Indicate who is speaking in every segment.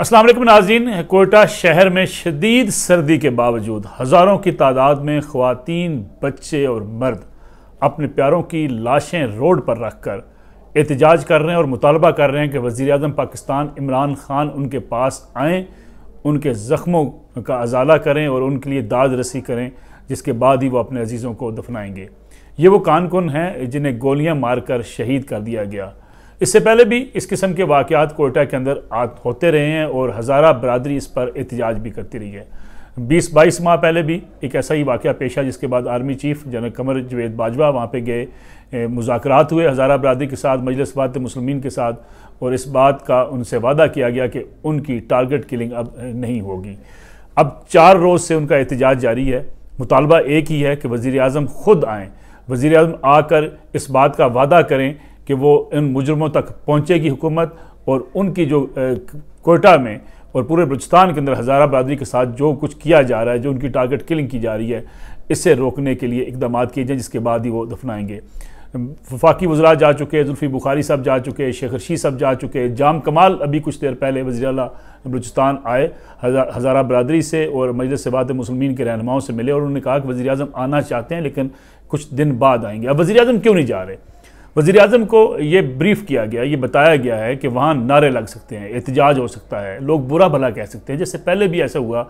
Speaker 1: असलम नाजीन कोयटा शहर में शदीद सर्दी के बावजूद हज़ारों की तादाद में ख़वातीन बच्चे और मर्द अपने प्यारों की लाशें रोड पर रख कर एहतजाज कर रहे हैं और मुतालबा कर रहे हैं कि वज़ी अजम पाकिस्तान इमरान ख़ान उनके पास आएँ उनके ज़ख्मों का अजाला करें और उनके लिए दाद रसी करें जिसके बाद ही वो अपने अजीज़ों को दफनाएंगे ये वो कानकुन हैं जिन्हें मार मारकर शहीद कर दिया गया इससे पहले भी इस किस्म के वाकत कोयटा के अंदर होते रहे हैं और हज़ारा बरदरी इस पर एहतजाज भी करती रही है बीस बाईस माह पहले भी एक ऐसा ही वाक़ पेश आया जिसके बाद army chief general Qamar Javed Bajwa वहाँ पर गए मुजाकर हुए हज़ारा बरदरी के साथ मजलिस बात मुसलमिन के साथ और इस बात का उनसे वादा किया गया कि उनकी टारगेट किलिंग अब नहीं होगी अब चार रोज़ से उनका एहतजाज जारी है मुतालबा एक ही है कि वज़ी अजम ख़ुद आएँ वज़ी अजम आकर इस बात का वादा करें कि वो इन मुजरमों तक पहुँचेगी हुकूमत और उनकी जो कोयटा में और पूरे बलुचस्तान के अंदर हज़ारा बरदरी के साथ जो कुछ किया जा रहा है जो उनकी टारगेट किलिंग की जा रही है इसे रोकने के लिए इकदाम किए जाएँ जिसके बाद ही वो दफनाएँगे वफाकी वजरा जा चुके हैं जुल्फ़ी बुखारी साहब जा चुके शेख रशी साहब जा चुके जाम कमाल अभी कुछ देर पहले वजी अल बलुचस्तान आए हज़ारा हज़ारा बरदरी से और मजलिस बात मुसलमिन के रहनुमाओं से मिले और उन्होंने कहा कि वजी अजम आना चाहते हैं लेकिन कुछ दिन बाद आएंगे अब वजी अजम क्यों नहीं जा रहे वजीर अजम को ये ब्रीफ़ किया गया ये बताया गया है कि वहाँ नारे लग सकते हैं एहतजाज हो सकता है लोग बुरा भला कह सकते हैं जैसे पहले भी ऐसा हुआ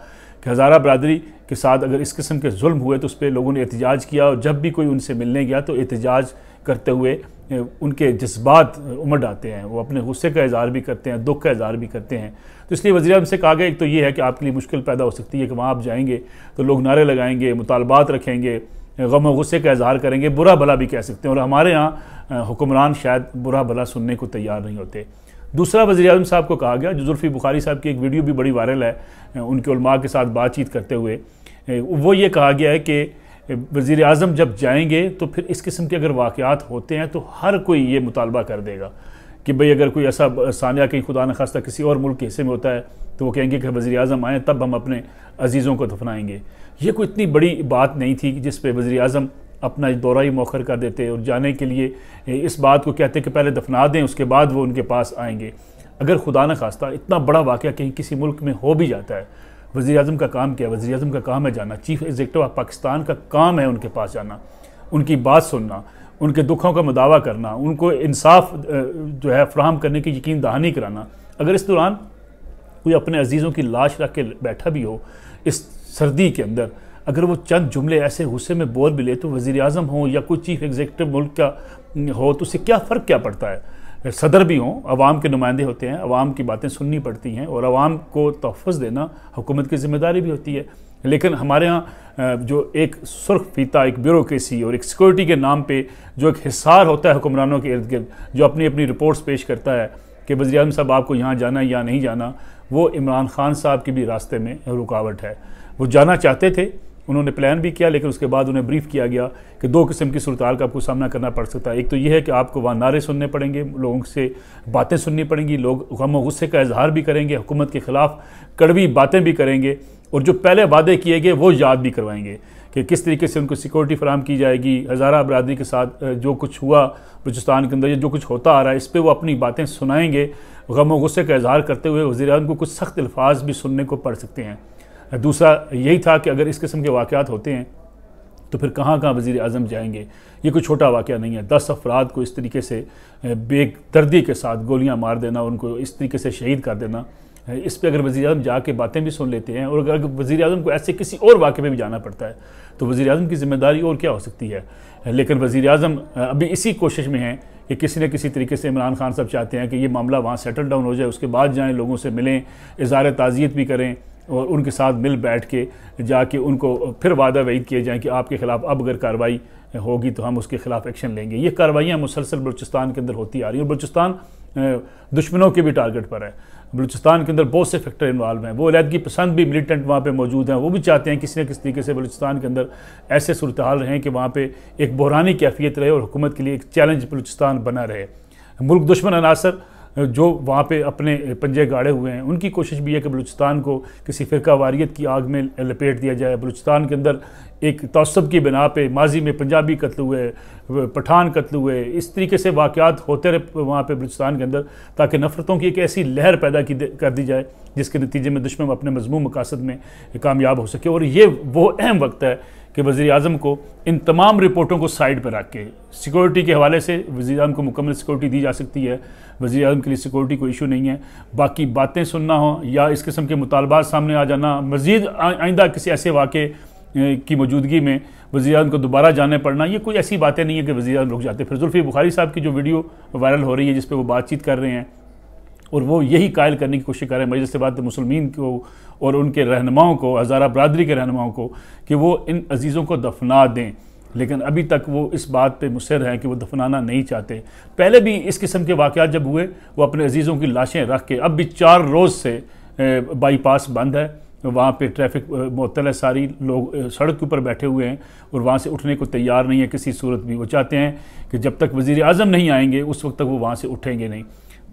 Speaker 1: कि हज़ारा बरदरी के साथ अगर इस किस्म के जुल्म हुए तो उस पर लोगों ने एहतजाज किया और जब भी कोई उनसे मिलने गया तो एहतजाज करते हुए उनके जज्बात उमड़ आते हैं वो अपने गुस्से का इजहार भी करते हैं दुख का इजहार भी करते हैं तो इसलिए वजी अजम से कहा गया एक तो ये है कि आपके लिए मुश्किल पैदा हो सकती है कि वहाँ आप जाएँगे तो लोग नारे लगाएंगे मुतालबात रखेंगे गम गुस्से का इजहार करेंगे बुरा भला भी कह सकते हैं और हमारे यहाँ हुक्मरान शायद बुरा भला सुनने को तैयार नहीं होते दूसरा वजी अजम साहब को कहा गया जो जुल्फ़ी बुखारी साहब की एक वीडियो भी बड़ी वायरल है उनके उलमा के साथ बातचीत करते हुए वो ये कहा गया है कि वज़ी अजम जब जाएंगे तो फिर इस किस्म के अगर वाक़ात होते हैं तो हर कोई ये मुतालबा कर देगा कि भाई अगर कोई ऐसा सानिया कहीं खुदा न खास्ता किसी और मुल्क के हिस्से में होता है तो वो कहेंगे कि वज़ी अजम आएँ तब हम अपने अजीज़ों को दफनाएंगे ये कोई इतनी बड़ी बात नहीं थी जिस पर वज़ी अजम अपना दौरा ही मौखर कर देते और जाने के लिए इस बात को कहते कि पहले दफना दें उसके बाद वो उनके पास आएंगे अगर खुदा न खास्ता इतना बड़ा वाक़ कहीं किसी मुल्क में हो भी जाता है वज़ी अजम का काम क्या है वज़ी अजम का काम है जाना चीफ़ एग्जेक्टिव ऑफ पाकिस्तान का काम है उनके पास जाना उनकी बात सुनना उनके दुखों का मुदावा करना उनको इंसाफ जो है फ्राहम करने की यकीन दहानी कराना अगर इस दौरान कोई अपने अजीज़ों की लाश रख के बैठा भी हो इस सर्दी के अंदर अगर वो चंद जुमले ऐसे गुस्से में बोल भी ले तो वज़ी अजम हों या कोई चीफ एग्जीटिव मुल्क का हो तो उससे क्या फ़र्क क्या पड़ता है सदर भी हों आवाम के नुमाइंदे होते हैं अवाम की बातें सुननी पड़ती हैं और आवाम को तहफ़ देना हुकूमत की जिम्मेदारी भी होती है लेकिन हमारे यहाँ जो एक सुर्ख फीता एक ब्यूरोक्रेसी और एक सिक्योरिटी के नाम पे जो एक हिसार होता है हुक्मरानों के इर्द गिर्द जो अपनी अपनी रिपोर्ट्स पेश करता है कि वजी अजम साहब आपको यहाँ जाना या नहीं जाना वो इमरान खान साहब के भी रास्ते में रुकावट है वो जाना चाहते थे उन्होंने प्लान भी किया लेकिन उसके बाद उन्हें ब्रीफ किया गया कि दो किस्म की सूरत का आपको सामना करना पड़ सकता है एक तो यह है कि आपको वहाँ नारे सुनने पड़ेंगे लोगों से बातें सुननी पड़ेंगी लोग गम गुस्से का इजहार भी करेंगे हुकूमत के ख़िलाफ़ कड़वी बातें भी करेंगे और जो पहले वादे किए गए वो याद भी करवाएंगे कि किस तरीके से उनको सिक्योरिटी फराम की जाएगी हज़ारा बरदरी के साथ जो कुछ हुआ बलूचिस्तान के अंदर या जो कुछ होता आ रहा है इस पर वो अपनी बातें सुनाएंगे गम व गुस्से का इजहार करते हुए वजी को कुछ सख्त अल्फाज भी सुनने को पड़ सकते हैं दूसरा यही था कि अगर इस किस्म के वाक़ होते हैं तो फिर कहाँ कहाँ वज़ी अजम जाएंगे ये कोई छोटा वाक़ नहीं है दस अफराद को इस तरीके से बेदर्दी के साथ गोलियाँ मार देना उनको इस तरीके से शहीद कर देना इस पर अगर वज़ी अजम जाके बातें भी सुन लेते हैं और अगर वज़ी अजम को ऐसे किसी और वाक़े में भी जाना पड़ता है तो वज़ी अजम की ज़िम्मेदारी और क्या हो सकती है लेकिन वज़ी अजम अभी इसी कोशिश में हैं कि किसी न किसी तरीके से इमरान खान साहब चाहते हैं कि ये मामला वहाँ सेटल डाउन हो जाए उसके बाद जाएँ लोगों से मिलें इजहार ताज़ियत भी करें और उनके साथ मिल बैठ के जाके उनको फिर वादा वहीद किए जाएँ कि आपके ख़िलाफ़ अब अगर कार्रवाई होगी तो हम उसके ख़िलाफ़ एक्शन लेंगे ये कार्रवाइयाँ मुसलसल बलूचिस्तान के अंदर होती आ रही हैं और बलूचिस्तान दुश्मनों के भी टारगेट पर है बलूचिस्तान के अंदर बहुत से फैक्टर इन्वॉल्व हैं वो अलहदगी पसंद भी मिलिटेंट वहाँ पे मौजूद हैं वो भी चाहते हैं किसी न किसी तरीके से बलूचिस्तान के अंदर ऐसे सूरत हाल रहें कि वहाँ पे एक बहरानी कैफियत रहे और हुकूमत के लिए एक चैलेंज बलूचिस्तान बना रहे मुल्क दुश्मन अनासर जो वहाँ पे अपने पंजे गाड़े हुए हैं उनकी कोशिश भी है कि बलूचिस्तान को किसी फ़िरका वारीत की आग में लपेट दिया जाए बलूचिस्तान के अंदर एक तोसब की बिना पे माजी में पंजाबी कत्ल हुए पठान कत्ल हुए इस तरीके से वाक़ात होते रहे वहाँ पर बलूचिस्तान के अंदर ताकि नफ़रतों की एक ऐसी लहर पैदा की कर दी जाए जिसके नतीजे में दुश्मन अपने मजमू मकासद में कामयाब हो सके और ये वो अहम वक्त है कि वज़ी अजम को इन तमाम रिपोर्टों को साइड पर रख के सिक्योरिटी के हवाले से वज़ी अजम को मुकम्मल सिक्योरिटी दी जा सकती है वज़ी अजम के लिए सिक्योरिटी कोई इशू नहीं है बाकी बातें सुनना हो या इस किस्म के मुतालबात सामने आ जाना मज़ीद आइंदा किसी ऐसे वाक़े की मौजूदगी में वजी अजम को दोबारा जाने पड़ना ये कोई ऐसी बातें नहीं है कि वजी अजम रुक जाते फिर जुल्फ़ी बुखारी साहब की जो वीडियो वायरल हो रही है जिस पर वो बातचीत कर रहे हैं और वो यही कायल करने की कोशिश कर रहे हैं मजलिस बात तो मुसलमिन को और उनके रहनुमाओं को हज़ारा बरदरी के रहनुमाओं को कि वो इन अजीज़ों को दफना दें लेकिन अभी तक वो इस बात पे मुसर हैं कि वो दफनाना नहीं चाहते पहले भी इस किस्म के वाक़ जब हुए वो अपने अजीज़ों की लाशें रख के अब भी चार रोज़ से बाईपास बंद है वहाँ पे ट्रैफिक मुतल है सारी लोग सड़क के ऊपर बैठे हुए हैं और वहाँ से उठने को तैयार नहीं है किसी सूरत भी वो चाहते हैं कि जब तक वज़ी अजम नहीं आएंगे उस वक्त तक वो वहाँ से उठेंगे नहीं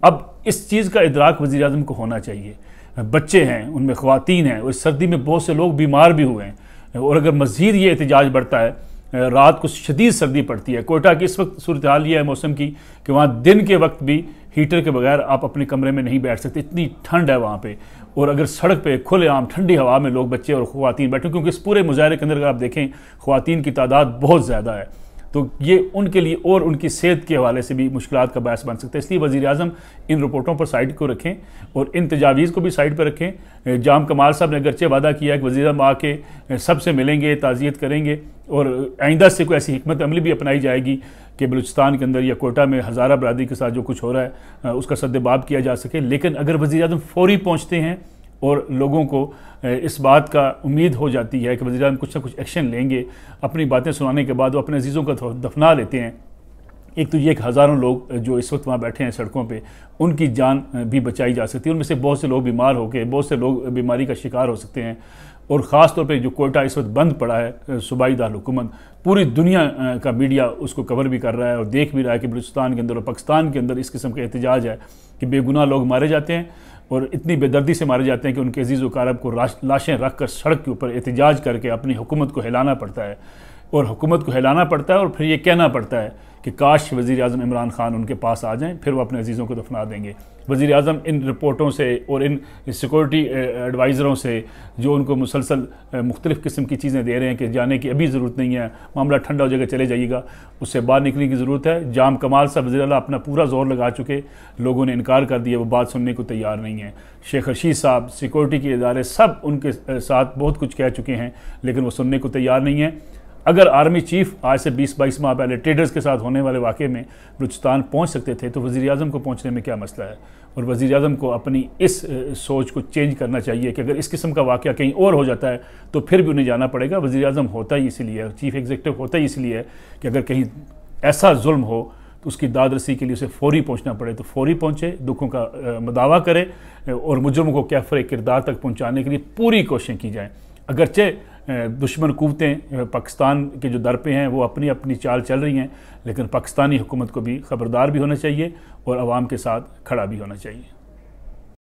Speaker 1: अब इस चीज़ का इदराक वज़ी अजम को होना चाहिए बच्चे हैं उनमें खुवान हैं और इस सर्दी में बहुत से लोग बीमार भी हुए हैं और अगर मज़ीद ये एहतजाज बढ़ता है रात को शदीद सर्दी पड़ती है कोयटा की इस वक्त सूरत हाल यह है मौसम की कि वहाँ दिन के वक्त भी हीटर के बगैर आप अपने कमरे में नहीं बैठ सकते इतनी ठंड है वहाँ पर और अगर सड़क पर खुले आम ठंडी हवा में लोग बच्चे और खुवान बैठे क्योंकि इस पूरे मुजाहरे के अंदर अगर आप देखें खुवान की तादाद बहुत ज़्यादा है तो ये उनके लिए और उनकी सेहत के हवाले से भी मुश्किल का बायस बन सकता है इसलिए वजी अजम इन रिपोर्टों पर साइड को रखें और इन तजावीज़ को भी साइड पर रखें जाम कमाल साहब ने अगरचे वादा किया कि वजी अजम आके सबसे मिलेंगे ताज़ियत करेंगे और आइंदा से कोई ऐसी हमत अमली भी अपनाई जाएगी कि बलूचिस्तान के अंदर या कोटा में हज़ारा बरदरी के साथ जो कुछ हो रहा है उसका सदबाब किया जा सके लेकिन अगर वजी अजम फौरी पहुँचते हैं और लोगों को इस बात का उम्मीद हो जाती है कि वजी अजम कुछ ना कुछ एक्शन लेंगे अपनी बातें सुनाने के बाद वो अपने अजीज़ों को दफना लेते हैं एक तो ये एक हज़ारों लोग जो इस वक्त वहाँ बैठे हैं सड़कों पे उनकी जान भी बचाई जा सकती है उनमें से बहुत से लोग बीमार हो गए बहुत से लोग बीमारी का शिकार हो सकते हैं और ख़ास तौर पे जो कोयटा इस वक्त बंद पड़ा है सूबाई दारकूमत पूरी दुनिया का मीडिया उसको कवर भी कर रहा है और देख भी रहा है कि बलूचिस्तान के अंदर और पाकिस्तान के अंदर इस किस्म का एहतजाज है कि बेगुनाह लोग मारे जाते हैं और इतनी बेदर्दी से मारे जाते हैं कि उनके अजीज़ वकारब को लाशें रख कर सड़क के ऊपर एहतजाज करके अपनी हुकूमत को हिलाना पड़ता है और हुकूमत को हिलाना पड़ता है और फिर ये कहना पड़ता है कि काश वज़ी अजम इमरान ख़ान उनके पास आ जाएँ फिर वो अपने अजीज़ों को दफना देंगे वज़ी अजम इन रिपोर्टों से और इन सिक्योरिटी एडवाइज़रों से जो उनको मुसलसल मुख्तलिफ़ किस्म की चीज़ें दे रहे हैं कि जाने की अभी ज़रूरत नहीं है मामला ठंडा हो जाएगा चले जाइएगा उससे बाहर निकलने की ज़रूरत है जाम कमाल साहब वजी अपना पूरा जोर लगा चुके लोगों ने इनकार कर दिया वो बात सुनने को तैयार नहीं है शेख रशीद साहब सिक्योरिटी के इदारे सब उनके साथ बहुत कुछ कह चुके हैं लेकिन वो सुनने को तैयार नहीं है अगर आर्मी चीफ आज से 20 बाईस माह पहले ट्रेडर्स के साथ होने वाले वाक़े में बलूचिस्तान पहुँच सकते थे तो वज़ी अजम को पहुँचने में क्या मसला है और वज़ी अजम को अपनी इस सोच को चेंज करना चाहिए कि अगर इस किस्म का वाक़ कहीं और हो जाता है तो फिर भी उन्हें जाना पड़ेगा वज़ी अजम होता ही इसीलिए चीफ़ एग्जीक्यूटिव होता ही इसलिए है कि अगर कहीं ऐसा जुल्म हो तो उसकी दादरसी के लिए उसे फौरी पहुंचना पड़े तो फौरी पहुंचे दुखों का मदावा करे और मुजरमों को कैफर किरदार तक पहुंचाने के लिए पूरी कोशिशें की जाएँ अगरचे दुश्मन कुवतें पाकिस्तान के जो दर पे हैं वो अपनी अपनी चाल चल रही हैं लेकिन पाकिस्तानी हुकूमत को भी ख़बरदार भी होना चाहिए और आवाम के साथ खड़ा भी होना चाहिए